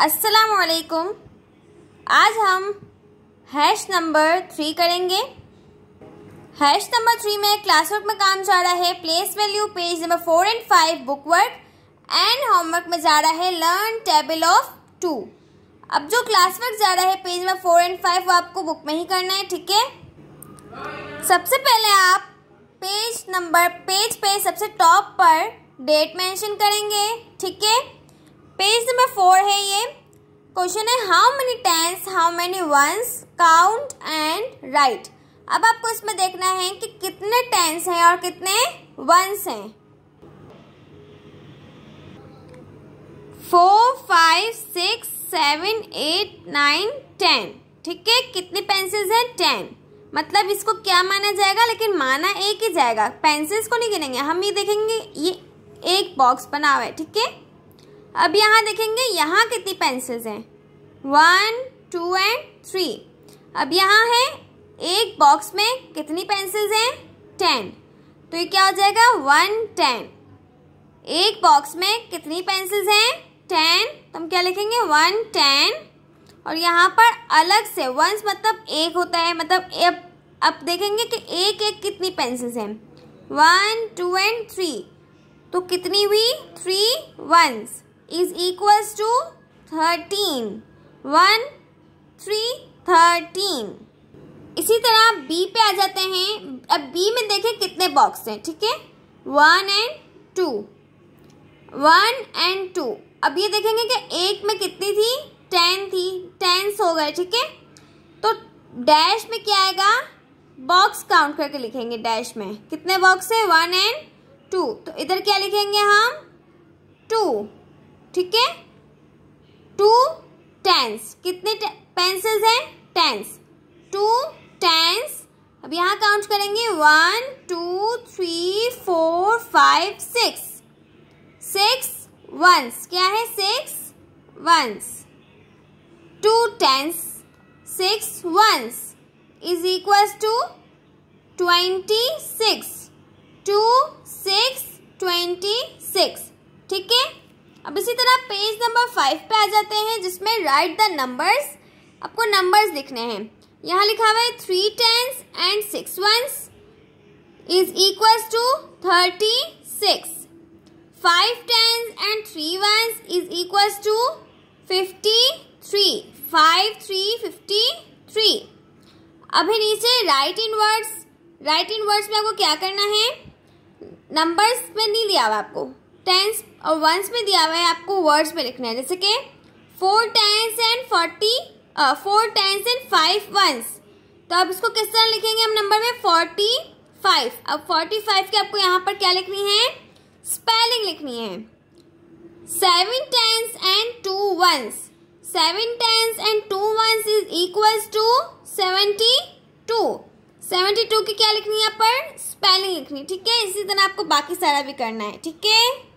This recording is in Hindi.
अस्सलाम आज हम हैश नंबर थ्री करेंगे हैश नंबर थ्री में क्लासवर्क में काम जा रहा है place value page number four and five book work and homework में जा रहा है लर्न टेबल ऑफ टू अब जो क्लासवर्क जा रहा है page number four and five वो आपको बुक में ही करना है ठीक है सबसे पहले आप पेज नंबर पेज पे सबसे टॉप पर डेट मेंशन करेंगे ठीक है पेज नंबर फोर है ये क्वेश्चन है how many tens how many ones count and write अब आपको इसमें देखना है कि कितने टेंस हैं और कितने वंस हैं four five six seven eight nine ten ठीक है कितने पेंसिल्स हैं टेन मतलब इसको क्या माना जाएगा लेकिन माना एक ही जाएगा पेंसिल्स को नहीं गिनेंगे हम ये देखेंगे ये एक बॉक्स बना हुआ है ठीक है अब यहाँ देखेंगे यहाँ कितनी पेंसिल्स हैं वन टू एंड थ्री अब यहाँ है एक बॉक्स में कितनी पेंसिल्स हैं टेन तो ये क्या हो जाएगा वन टेन एक बॉक्स में कितनी पेंसिल्स हैं टेन तो हम क्या लिखेंगे वन टेन और यहाँ पर अलग से वंस मतलब एक होता है मतलब अब अब देखेंगे कि एक एक कितनी पेंसिल्स हैं वन टू एंड थ्री तो कितनी हुई three ones is equals to thirteen one three thirteen इसी तरह बी पे आ जाते हैं अब बी में देखें कितने बॉक्स हैं ठीक है one and two one and two अब ये देखेंगे कि एक में कितनी थी टेन थी टेंस हो गए ठीक है तो डैश में क्या आएगा बॉक्स काउंट करके लिखेंगे डैश में कितने बॉक्स है वन एंड टू तो इधर क्या लिखेंगे हम टू ठीक है टू टेंस कितने पेंसिल्स हैं टेंस टू टेंस अब यहाँ काउंट करेंगे one two three four five six six ones क्या है six ones two tens six ones is equal to twenty six two six twenty six ठीक है अब इसी तरह पेज नंबर फाइव पे आ जाते हैं जिसमें राइट द नंबर्स आपको नंबर्स लिखने हैं यहाँ लिखा हुआ है three tens and six ones is equals to thirty six five tens and three ones is equals to fifty three five three fifty three अभी नीचे write in words write in words में आपको क्या करना है नंबर्स में नहीं लिया हुआ आपको टेंस और वंस में दिया हुआ है आपको वर्ड्स में लिखना है जैसे कि four tens and forty four tens and five ones तो अब इसको किस तरह लिखेंगे हम नंबर में फोर्टी फाइव अब फोर्टी फाइव की आपको यहाँ पर क्या लिखनी है स्पेलिंग लिखनी है seven tens and two ones seven tens and two ones is equals to seventy two seventy two की क्या लिखनी है यहाँ पर स्पेलिंग लिखनी ठीक है इसी तरह आपको बाकी सारा भी करना है ठीक है